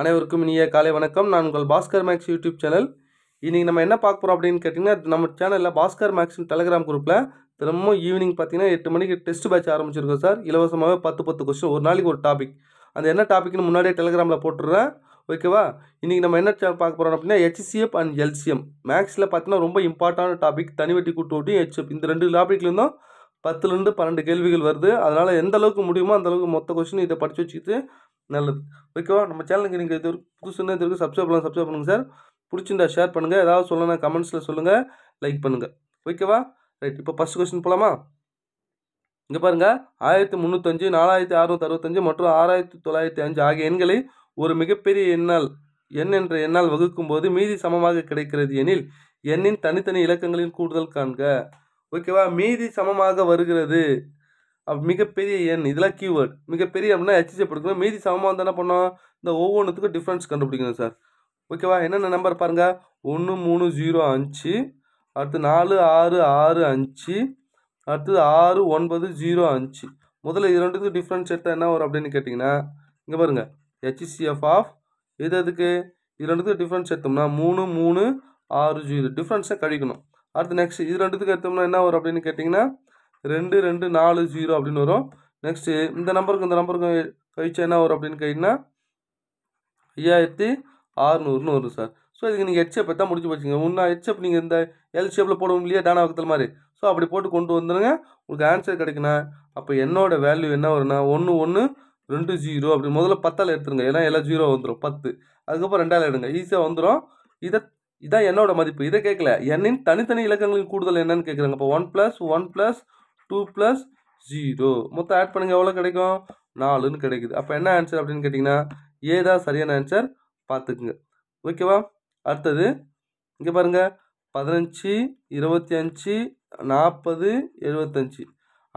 அனைவருக்கும் இனிய காலை வணக்கம் நான் உங்கள் பாஸ்கர் மேக்ஸ் யூடியூப் சேனல் இன்றைக்கி நம்ம என்ன பார்க்க போகிறோம் அப்படின்னு கேட்டிங்கன்னா நம்ம சேனலில் பாஸ்கர் மேக்ஸ் டெலகிராம் குரூப்பில் திரும்ப ஈவினிங் பார்த்தீங்கன்னா எட்டு மணிக்கு டெஸ்ட் பேட்ச் ஆரம்பிச்சிருக்கோம் சார் இலவசமாகவே பத்து பத்து கொஸ்டின் ஒரு நாளைக்கு ஒரு டாபிக் அந்த என்ன டாபிக்னு முன்னாடியே டெலகிராமில் போட்டுடுறேன் ஓகேவா இன்றைக்கி நம்ம என்ன சேனல் பார்க்க போகிறோம் அப்படின்னா ஹெச்சிஎஃப் அண்ட் எல்சிஎம் மேக்ஸில் பார்த்தீங்கன்னா ரொம்ப இம்பார்ட்டான டாபிக் தனிவெட்டி கூட்டு ஓட்டி ஹெச்எஃப் இந்த ரெண்டு டாபிக்லேருந்தும் பத்துலேருந்து பன்னெண்டு கேள்விகள் வருது அதனால் எந்த அளவுக்கு முடியுமோ அந்தளவுக்கு மொத்த கொஸ்டின் இதை படித்து வச்சுக்கிட்டு நல்லது ஓகேவா நம்ம சேனலுக்கு நீங்கள் இது புதுசு இது சப்ஸ்கிரைப் பண்ணலாம் சப்ஸ்கிரைப் பண்ணுங்கள் சார் பிடிச்சிருந்தா ஷேர் பண்ணுங்கள் ஏதாவது சொல்லணும் கமெண்ட்ஸில் சொல்லுங்கள் லைக் பண்ணுங்கள் ஓகேவா ரைட் இப்போ ஃபஸ்ட் கொஸ்டின் போகலாமா இங்கே பாருங்கள் ஆயிரத்தி முந்நூற்றஞ்சு நாலாயிரத்தி அறுநூத்தி அறுபத்தஞ்சு மற்றும் ஆறாயிரத்தி தொள்ளாயிரத்தி அஞ்சு ஆகிய எண்களை ஒரு மிகப்பெரிய எண்ணால் எண் என்ற எண்ணால் வகுக்கும் போது மீதி சமமாக கிடைக்கிறது எனில் எண்ணின் தனித்தனி இலக்கங்களின் கூடுதல் காண்க ஓகேவா மீதி சமமாக வருகிறது மிகப்பெரிய எண் இதெல்லாம் கீவேர்ட் மிகப்பெரிய அப்படின்னா ஹெச்சிஎப் படிக்கணும் மீதி சமமாக வந்து என்ன பண்ணோம் இந்த ஒவ்வொன்றுத்துக்கும் டிஃப்ரென்ஸ் கண்டுபிடிக்கணும் சார் ஓகேவா என்னென்ன நம்பர் பாருங்கள் ஒன்று மூணு ஜீரோ அஞ்சு அடுத்து நாலு ஆறு ஆறு அஞ்சு அடுத்தது ஆறு ஒன்பது ஜீரோ அஞ்சு முதல்ல இரண்டுத்துக்கு டிஃப்ரென்ஸ் எடுத்தால் என்ன வரும் அப்படின்னு கேட்டிங்கன்னா இங்கே பாருங்கள் ஹெச்சிசிஎஃப் ஆஃப் இது எதுக்கு இது ரெண்டுத்துக்கு டிஃப்ரென்ஸ் எடுத்தோம்னா மூணு மூணு ஆறு ஜீரோ டிஃப்ரென்ஸை கழிக்கணும் அடுத்து நெக்ஸ்ட் இது ரெண்டுத்துக்கு எடுத்தோம்னா என்ன வரும் அப்படின்னு கேட்டிங்கன்னா ரெண்டு ரெண்டு நாலு ஜீரோ அப்படின்னு வரும் நெக்ஸ்ட்டு இந்த நம்பருக்கு இந்த நம்பருக்கு கழிச்சா என்ன வரும் அப்படின்னு கேட்டிங்கன்னா ஐயாயிரத்தி ஆறுநூறுன்னு வரும் சார் ஸோ இதுக்கு நீங்கள் ஹெச்எப் தான் முடிச்சு போச்சுங்க முன்னா ஹெச்எப் நீங்கள் இந்த எல் ஷேப்பில் போடுவோம் இல்லையா டானா பக்கத்தில் மாதிரி ஸோ அப்படி போட்டு கொண்டு வந்துடுங்க உங்களுக்கு ஆன்சர் கிடைக்குண்ணா அப்போ என்னோடய வேல்யூ என்ன வரும்னா ஒன்று ஒன்று ரெண்டு ஜீரோ அப்படி முதல்ல பத்தால் எடுத்துருங்க ஏன்னா எல்லாம் ஜீரோ வந்துடும் பத்து அதுக்கப்புறம் ரெண்டால் எடுங்க ஈஸியாக வந்துடும் இதை இதான் என்னோட மதிப்பு இதை கேட்கல என்னின் தனித்தனி இலக்கங்களின் கூடுதல் என்னன்னு கேட்குறாங்க இப்போ one plus one plus two plus zero மொத்தம் ஆட் பண்ணுங்கள் எவ்வளோ கிடைக்கும் நாலுன்னு கிடைக்குது அப்போ என்ன ஆன்சர் அப்படின்னு கேட்டிங்கன்னா ஏதா சரியான ஆன்சர் பார்த்துக்குங்க ஓகேவா அடுத்தது இங்கே பாருங்கள் பதினஞ்சு இருபத்தி அஞ்சு நாற்பது எழுபத்தஞ்சி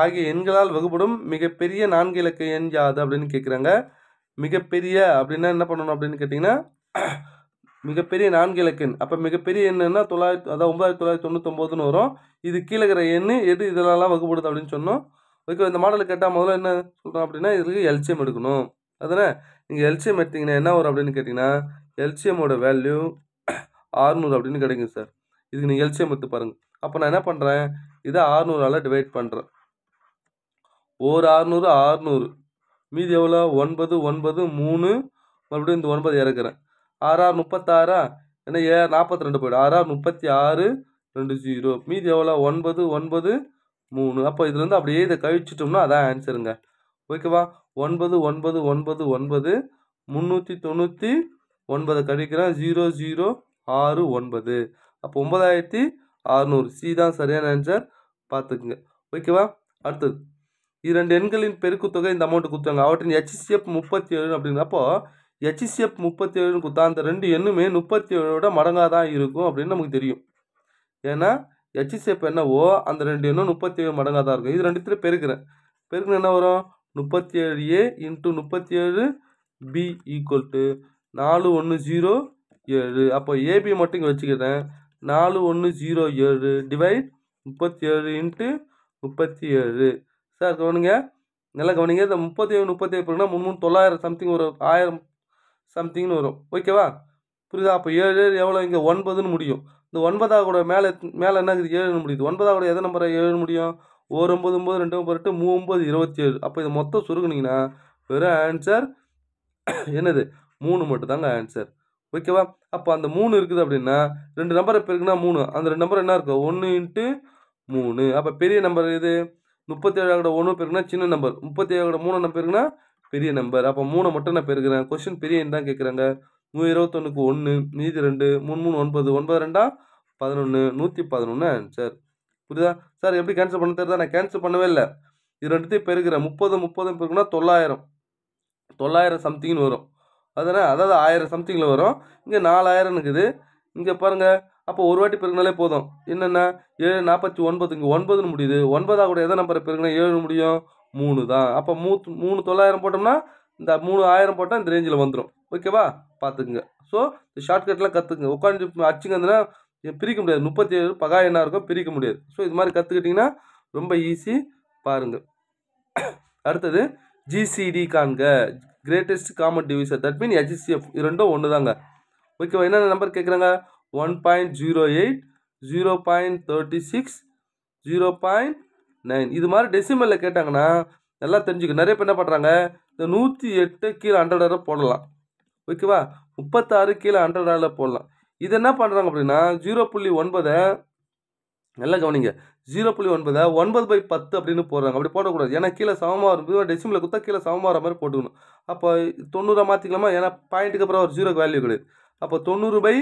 ஆகிய எண்களால் வகுப்படும் மிகப்பெரிய நான்கு இலக்க எண் யாது அப்படின்னு கேட்குறாங்க மிகப்பெரிய அப்படின்னா என்ன பண்ணணும் அப்படின்னு கேட்டிங்கன்னா மிகப்பெரிய நான்கு இலக்கண் அப்போ மிகப்பெரிய எண்ணுன்னா தொள்ளாயிரத்து அதாவது ஒம்பதாயிரத்தி தொள்ளாயிரத்தி தொண்ணூத்தொம்போதுன்னு வரும் இது கீழே இருக்கிற எண்ணு எது இதெல்லாம் வகுப்படுது அப்படின்னு சொன்னோம் ஓகே இந்த மாடல் கேட்டால் முதல்ல என்ன சொல்கிறோம் அப்படின்னா இதுக்கு எல்சிஎம் எடுக்கணும் அதனால் நீங்கள் எல்சிஎம் எடுத்திங்கன்னா என்ன வரும் அப்படின்னு கேட்டிங்கன்னா எல்சிஎமோட வேல்யூ ஆறுநூறு அப்படின்னு கிடைக்கும் சார் இதுக்கு நீங்கள் எல்சிஎம் எடுத்து பாருங்கள் அப்போ நான் என்ன பண்ணுறேன் இதை ஆறுநூறால் டிவைட் பண்ணுறேன் ஒரு ஆறுநூறு ஆறுநூறு மீதி எவ்வளோ ஒன்பது ஒன்பது மூணு மறுபடியும் இந்த ஒன்பது இறக்குறேன் ஆறாறு முப்பத்தாறா என்ன ஏ நாற்பத்தி ரெண்டு போய்டு ஆறாறு முப்பத்தி ஆறு ரெண்டு ஜீரோ மீதி எவ்வளோ ஒன்பது ஒன்பது மூணு அப்போ இதுலேருந்து அப்படியே இதை கழிச்சிட்டோம்னா அதான் ஆன்சருங்க ஓகேவா ஒன்பது ஒன்பது ஒன்பது ஒன்பது முந்நூற்றி தொண்ணூற்றி ஒன்பதை கழிக்கிறேன் ஜீரோ ஜீரோ ஆறு ஒன்பது அப்போ ஒன்பதாயிரத்தி அறுநூறு சி தான் சரியான ஆன்சர் பார்த்துக்குங்க ஓகேவா அடுத்தது இரண்டு எண்களின் பெருக்கு தொகை இந்த அமௌண்ட்டு கொடுத்தாங்க அவற்றின் ஹெச்சிஎஃப் முப்பத்தி ஏழு அப்படிங்கிறப்போ ஹெச்சிசிஎஃப் முப்பத்தி ஏழு கொடுத்தா அந்த ரெண்டு எண்ணுமே முப்பத்தி ஏழோட மடங்காக தான் இருக்கும் அப்படின்னு நமக்கு தெரியும் ஏன்னா ஹெச்சிசிஎஃப் என்னவோ அந்த ரெண்டு எண்ணும் முப்பத்தி ஏழு மடங்காக தான் இருக்கும் இது ரெண்டுத்தில் பெருக்கிறேன் பெருக்கின என்ன வரும் முப்பத்தி ஏழு ஏ இன்ட்டு முப்பத்தி ஏழு பி ஈக்குவல் டு நாலு ஒன்று ஜீரோ ஏழு அப்போ ஏபி மட்டும் இங்கே வச்சுக்கிறேன் நாலு ஒன்று ஜீரோ ஏழு டிவைட் முப்பத்தி ஏழு இன்ட்டு முப்பத்தி ஏழு சார் கவனிங்க நல்லா கவனிங்க இந்த முப்பத்தி ஏழு முப்பத்தி ஏழு போனால் முன்னூறு தொள்ளாயிரம் சம்திங் ஒரு ஆயிரம் சம்திங்னு வரும் ஓகேவா புரியுதா அப்போ ஏழு ஏழு எவ்வளோ இங்கே ஒன்பதுன்னு முடியும் இந்த கூட மேலே மேலே என்ன இருக்குது ஏழுன்னு முடியுது கூட எதை நம்பரை ஏழுன்னு முடியும் ஒரு ஒம்பது ஒம்பது ரெண்டு ஒம்பது எட்டு மூ ஒம்பது இருபத்தி ஏழு அப்போ இது மொத்தம் சுருக்குனிங்கன்னா வெறும் ஆன்சர் என்னது மூணு மட்டும் தாங்க ஆன்சர் ஓகேவா அப்போ அந்த மூணு இருக்குது அப்படின்னா ரெண்டு நம்பர் பெருக்குன்னா மூணு அந்த ரெண்டு நம்பர் என்ன இருக்கும் ஒன்று இன்ட்டு மூணு அப்போ பெரிய நம்பர் இது முப்பத்தி கூட ஒன்று பெருக்குன்னா சின்ன நம்பர் முப்பத்தி கூட மூணு நம்பர் இருக்குன்னா பெரிய நம்பர் அப்போ மூணை மட்டும் நான் பெருகிறேன் கொஷின் பெரிய எண் தான் கேட்குறாங்க நூறு இருபத்தொன்றுக்கு ஒன்று மீதி ரெண்டு மூணு மூணு ஒன்பது ஒன்பது ரெண்டா பதினொன்று நூற்றி பதினொன்று ஆன்சர் புரியுதா சார் எப்படி கேன்சல் பண்ண தெரியுதா நான் கேன்சல் பண்ணவே இல்லை இது ரெண்டுத்தையும் பெருகிறேன் முப்பது முப்பது பெருக்குனா தொள்ளாயிரம் தொள்ளாயிரம் சம்திங்னு வரும் அதனால் அதாவது ஆயிரம் சம்திங்கில் வரும் இங்கே நாலாயிரம் இருக்குது இங்கே பாருங்கள் அப்போ ஒரு வாட்டி பெருங்கினாலே போதும் என்னென்ன ஏழு நாற்பத்தி ஒன்பது இங்கே ஒன்பதுன்னு முடியுது ஒன்பதாக கூட எதை நம்பரை பெருங்கினா ஏழு முடியும் மூணு தான் அப்போ மூத்து மூணு தொள்ளாயிரம் போட்டோம்னா இந்த மூணு ஆயிரம் போட்டால் இந்த ரேஞ்சில் வந்துடும் ஓகேவா பார்த்துக்குங்க ஸோ இந்த ஷார்ட்கட்லாம் கற்றுக்குங்க உட்காந்து அச்சுங்க இருந்ததுன்னா பிரிக்க முடியாது முப்பத்தி ஏழு பகா என்ன இருக்கும் பிரிக்க முடியாது ஸோ இது மாதிரி கற்றுக்கிட்டிங்கன்னா ரொம்ப ஈஸி பாருங்கள் அடுத்தது ஜிசிடி காண்க greatest common divisor that mean HSCF இது ரெண்டும் ஒன்று தாங்க ஓகேவா என்னென்ன நம்பர் கேட்குறாங்க one point zero eight zero point thirty six zero point nine இது மாதிரி டெசிமலில் கேட்டாங்கன்னா நல்லா தெரிஞ்சுக்க நிறைய பேர் என்ன பண்ணுறாங்க இந்த நூற்றி எட்டு கீழே ஹண்ட்ரடாக போடலாம் ஓகேவா முப்பத்தாறு கீழே ஹண்ட்ரடாக போடலாம் இது என்ன பண்ணுறாங்க அப்படின்னா ஜீரோ புள்ளி ஒன்பதை நல்லா கவனிங்க ஜீரோ புள்ளி ஒன்பதை ஒன்பது பை பத்து அப்படின்னு போடுறாங்க அப்படி போடக்கூடாது ஏன்னா கீழே சமமாக இருக்கும் டெசிமில் கொடுத்தா கீழே சமமாக வர மாதிரி போட்டுக்கணும் அப்போ தொண்ணூறாக மாற்றிக்கலாமா ஏன்னா பாயிண்ட்டுக்கு அப்புறம் ஒரு ஜீரோக்கு வேல்யூ கிடையாது அப்போ தொண்ணூறு பை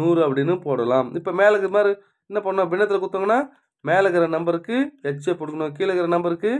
நூறு அப்படின்னு போடலாம் இப்போ மேலே இருக்கிற மாதிரி என்ன பண்ணோம் பின்னத்தில் கொடுத்தோங்கன்னா மேலே இருக்கிற நம்பருக்கு ஹெச்ஏ கொடுக்கணும் கீழே இருக்கிற நம்பருக்கு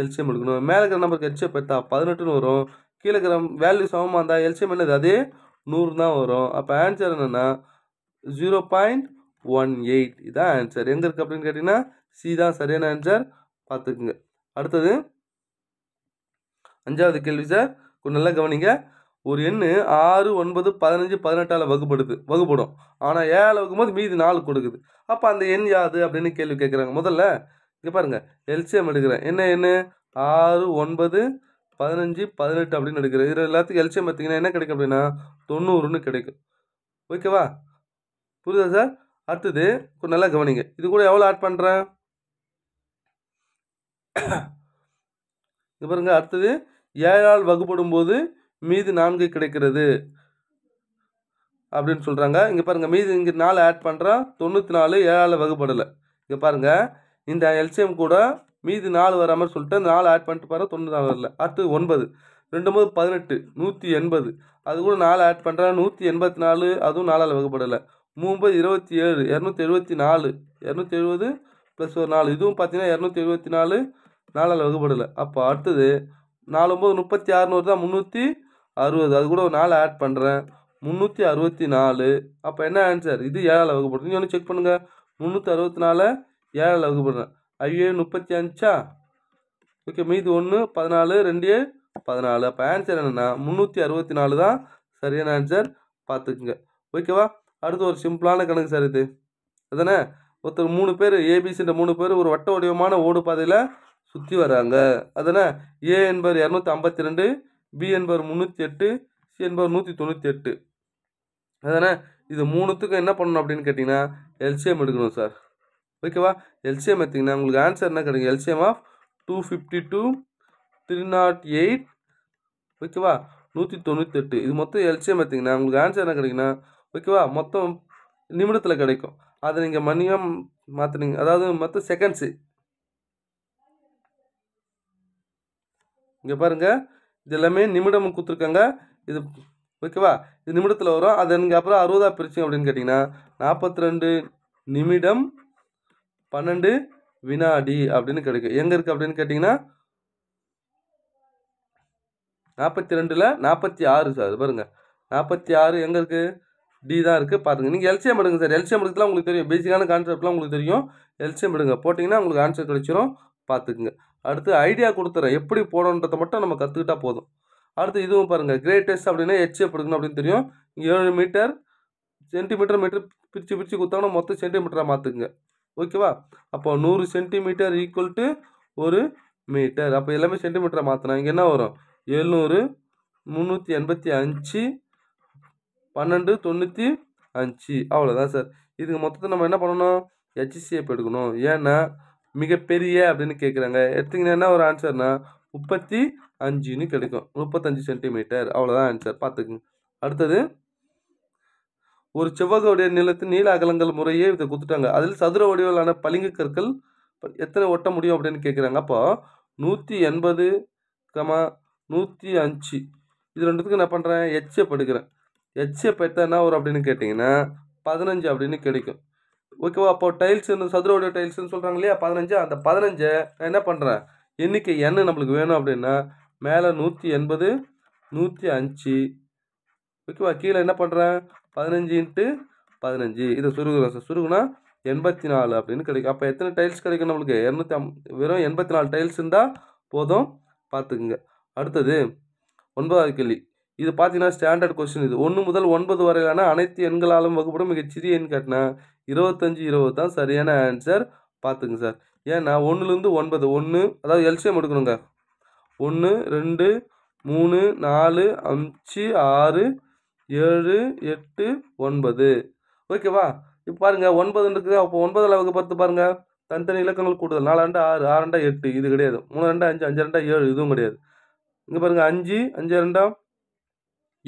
எல்சிஎம் கொடுக்கணும் மேலே இருக்கிற நம்பருக்கு ஹெச்எப் பெற்றா பதினெட்டுன்னு வரும் கீழே இருக்கிற வேல்யூ சமமாக இருந்தால் எல்சிஎம் என்னது அதே நூறு தான் வரும் அப்போ ஆன்சர் என்னென்னா ஜீரோ பாயிண்ட் ஒன் எயிட் இதான் ஆன்சர் எங்கே இருக்குது அப்படின்னு கேட்டிங்கன்னா சி தான் சரியான ஆன்சர் பார்த்துக்குங்க அடுத்தது அஞ்சாவது கேள்வி சார் கொஞ்சம் நல்லா கவனிங்க ஒரு எண் ஆறு ஒன்பது பதினஞ்சு பதினெட்டால் வகுப்படுது வகுப்படும் ஆனால் ஏழு வகுக்கும்போது மீதி நாலு கொடுக்குது அப்போ அந்த எண் யாது அப்படின்னு கேள்வி கேட்குறாங்க முதல்ல இங்கே பாருங்கள் எல்சிஎம் எடுக்கிறேன் என்ன எண் ஆறு ஒன்பது பதினஞ்சு பதினெட்டு அப்படின்னு எடுக்கிறேன் இது எல்லாத்துக்கும் எல்சிஎம் பார்த்திங்கன்னா என்ன கிடைக்கும் அப்படின்னா தொண்ணூறுன்னு கிடைக்கும் ஓகேவா புரியுதா சார் அடுத்தது நல்லா கவனிங்க இது கூட எவ்வளோ ஆட் பண்ணுறேன் இது பாருங்கள் அடுத்தது ஏழால் வகுப்படும் போது மீது நான்கு கிடைக்கிறது அப்படின்னு சொல்கிறாங்க இங்கே பாருங்கள் மீது இங்கே நாலு ஆட் பண்ணுறோம் தொண்ணூற்றி நாலு ஏழால் வகுப்படலை இங்கே பாருங்கள் இந்த எல்சிஎம் கூட மீதி நாலு வர மாதிரி சொல்லிட்டு நாலு ஆட் பண்ணிட்டு பாரு தொண்ணூறு நாலு வரல அடுத்து ஒன்பது ரெண்டு போது பதினெட்டு நூற்றி எண்பது அது கூட நாலு ஆட் பண்ணுறேன் நூற்றி எண்பத்தி நாலு அதுவும் நாலால் வகுப்படலை மூம்பது இருபத்தி ஏழு இரநூத்தி எழுபத்தி நாலு இரநூத்தி எழுபது ப்ளஸ் ஒரு நாலு இதுவும் பார்த்தீங்கன்னா இரநூத்தி எழுபத்தி நாலு நாலால் வகுப்படலை அப்போ அடுத்தது நாலு ஒம்பது முப்பத்தி ஆறுநூறு தான் முந்நூற்றி அறுபது அது கூட ஒரு நாலு ஆட் பண்ணுறேன் முந்நூற்றி அறுபத்தி நாலு அப்போ என்ன ஆன்சர் இது ஏழால் வகுப்படுது நீங்கள் ஒன்று செக் பண்ணுங்கள் முந்நூற்றி அறுபத்தி நாலு ஏழால் போடுறேன் ஐயோ முப்பத்தி அஞ்சா ஓகே மீது ஒன்று பதினாலு ரெண்டு பதினாலு அப்போ ஆன்சர் என்னென்னா முந்நூற்றி அறுபத்தி நாலு தான் சரியான ஆன்சர் பார்த்துக்குங்க ஓகேவா அடுத்து ஒரு சிம்பிளான கணக்கு சார் இது அதானே ஒருத்தர் மூணு பேர் ஏபிசின்ற மூணு பேர் ஒரு வட்ட வடிவமான ஓடு பாதையில் சுற்றி வராங்க அதானே ஏ என்பது இரநூத்தி ஐம்பத்தி ரெண்டு பி என்பவர் முந்நூற்றி எட்டு சி என்பவர் நூற்றி தொண்ணூற்றி எட்டு அதானே இது மூணுத்துக்கும் என்ன பண்ணணும் அப்படின்னு கேட்டிங்கன்னா எல்சிஎம் எடுக்கணும் சார் ஓகேவா எல்சிஎம் எடுத்திங்கன்னா உங்களுக்கு ஆன்சர் என்ன கிடைக்கும் LCM of two fifty two three nought eight ஓகேவா நூற்றி தொண்ணூற்றி எட்டு இது மொத்தம் எல்சிஎம் எடுத்திங்கன்னா உங்களுக்கு ஆன்சர் என்ன கிடைக்குன்னா ஓகேவா மொத்தம் நிமிடத்தில் கிடைக்கும் அதை நீங்கள் மணியம் மாற்றுனீங்க அதாவது மொத்தம் செகண்ட்ஸு இங்கே பாருங்கள் இது எல்லாமே நிமிடம் கொடுத்துருக்காங்க இது ஓகேவா இது நிமிடத்தில் வரும் அது அப்புறம் அறுபதாக பிரிச்சிங்க அப்படின்னு கேட்டிங்கன்னா நாற்பத்தி ரெண்டு நிமிடம் பன்னெண்டு வினாடி அப்படின்னு கிடைக்கும் எங்கே இருக்குது அப்படின்னு கேட்டிங்கன்னா நாற்பத்தி ரெண்டில் நாற்பத்தி ஆறு சார் பாருங்கள் நாற்பத்தி ஆறு எங்கே இருக்குது டி தான் இருக்குது பாருங்கள் நீங்கள் எல்சிஎம் எடுங்க சார் எல்சிஎம் எடுக்கலாம் உங்களுக்கு தெரியும் பேசிக்கான கான்செப்ட்லாம் உங்களுக்கு தெரியும் எல்சிஎம் எடுங்க போட்டிங்கன்னா உங்களுக்கு ஆன்சர் கிடச்சிரும் பார்த்துக்குங்க அடுத்து ஐடியா கொடுத்துறேன் எப்படி போடணுன்றதை மட்டும் நம்ம கற்றுக்கிட்டா போதும் அடுத்து இதுவும் பாருங்கள் கிரேட்டஸ்ட் அப்படின்னா எச்சு எப்படி இருக்கணும் அப்படின்னு தெரியும் ஏழு மீட்டர் சென்டிமீட்டர் மீட்டர் பிரித்து பிரித்து கொடுத்தாங்கன்னா மொத்தம் சென்டிமீட்டராக மாற்றுங்க ஓகேவா அப்போ நூறு சென்டிமீட்டர் ஈக்குவல் டு ஒரு மீட்டர் அப்போ எல்லாமே சென்டிமீட்டரை மாற்றினா இங்கே என்ன வரும் எழுநூறு முந்நூற்றி எண்பத்தி அஞ்சு பன்னெண்டு தொண்ணூற்றி அஞ்சு அவ்வளோதான் சார் இதுக்கு மொத்தத்தை நம்ம என்ன பண்ணணும் ஹெச்சிசிஎப் எடுக்கணும் ஏன்னா மிகப்பெரிய அப்படின்னு கேட்குறாங்க எடுத்திங்கன்னா என்ன ஒரு ஆன்சர்னா முப்பத்தி அஞ்சுன்னு கிடைக்கும் முப்பத்தஞ்சு சென்டிமீட்டர் அவ்வளோதான் ஆன்சர் பார்த்துக்குங்க அடுத்தது ஒரு செவ்வகோடைய நிலத்து நீல அகலங்கள் முறையே இதை கொடுத்துட்டாங்க அதில் சதுர வடிவிலான பளிங்கு கற்கள் எத்தனை ஒட்ட முடியும் அப்படின்னு கேட்குறாங்க அப்போ நூற்றி எண்பது கமா நூற்றி அஞ்சு இது ரெண்டுத்துக்கு நான் பண்ணுறேன் எச்சை படுக்கிறேன் எச்சை பெற்ற என்ன வரும் அப்படின்னு கேட்டிங்கன்னா பதினஞ்சு அப்படின்னு கிடைக்கும் ஓகேவா அப்போ டைல்ஸுன்னு சதுரோடைய டைல்ஸ்னு சொல்கிறாங்க இல்லையா பதினஞ்சு அந்த பதினஞ்சு நான் என்ன பண்ணுறேன் எண்ணிக்கை என்ன நம்மளுக்கு வேணும் அப்படின்னா மேலே நூற்றி எண்பது நூற்றி அஞ்சு ஓகேவா கீழே என்ன பண்ணுறேன் பதினஞ்சு இன்ட்டு பதினஞ்சு இதை சுருகுறேன் சார் சுருகுனா எண்பத்தி நாலு அப்படின்னு கிடைக்கும் அப்போ எத்தனை டைல்ஸ் கிடைக்கும் நம்மளுக்கு இரநூத்தி அம் வெறும் எண்பத்தி நாலு டைல்ஸ் இருந்தால் போதும் பார்த்துக்குங்க அடுத்தது ஒன்பதாவது கேள்வி இது பார்த்தீங்கன்னா ஸ்டாண்டர்ட் கொஸ்டின் இது ஒன்று முதல் ஒன்பது வரையிலான அனைத்து எண்களாலும் வகுப்படும் மிகச்சிறிய எண் கட்டினா இருபத்தஞ்சி இருபது தான் சரியான ஆன்சர் பார்த்துங்க சார் ஏன்னா ஒன்றுலேருந்து ஒன்பது ஒன்று அதாவது எல்சிஎம் எடுக்கணுங்க ஒன்று ரெண்டு மூணு நாலு அஞ்சு ஆறு ஏழு எட்டு ஒன்பது ஓகேவா இப்போ பாருங்கள் ஒன்பதுன்னு இருக்குது அப்போ ஒன்பதில் பார்த்து பாருங்கள் தனித்தனி இலக்கங்கள் கூடுதல் நாலு ரெண்டு ஆறு ஆறு ரெண்டா எட்டு இது கிடையாது மூணு ரெண்டா அஞ்சு அஞ்சு ரெண்டா ஏழு இதுவும் கிடையாது இங்கே பாருங்கள் அஞ்சு அஞ்சு ரெண்டாம்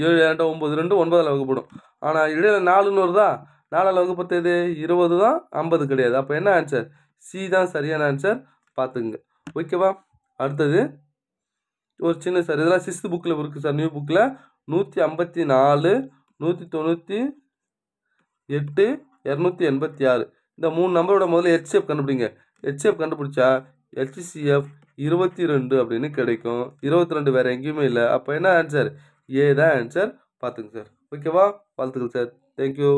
ஏழு ரெண்டு ஒம்பது ரெண்டு ஒன்பதில் வகுப்படும் ஆனால் இடையில நாலுன்னு வருதா நாலில் வகுப்பத்து இருபது தான் ஐம்பது கிடையாது அப்போ என்ன ஆன்சர் சி தான் சரியான ஆன்சர் பார்த்துக்குங்க ஓகேவா அடுத்தது ஒரு சின்ன சார் இதெல்லாம் சிக்ஸ்த் புக்கில் இருக்குது சார் நியூ புக்கில் நூற்றி ஐம்பத்தி நாலு நூற்றி தொண்ணூற்றி எட்டு இரநூத்தி எண்பத்தி ஆறு இந்த மூணு நம்பரோட முதல்ல ஹெச்எஃப் கண்டுபிடிங்க ஹெச்எஃப் கண்டுபிடிச்சா ஹெச்சிசிஎஃப் இருபத்தி ரெண்டு அப்படின்னு கிடைக்கும் இருபத்தி ரெண்டு வேறு எங்கேயுமே இல்லை அப்போ என்ன ஆன்சர் ஏ தான் ஆன்சர் பார்த்துங்க சார் ஓகேவா வாழ்த்துக்கள் சார் தேங்க்யூ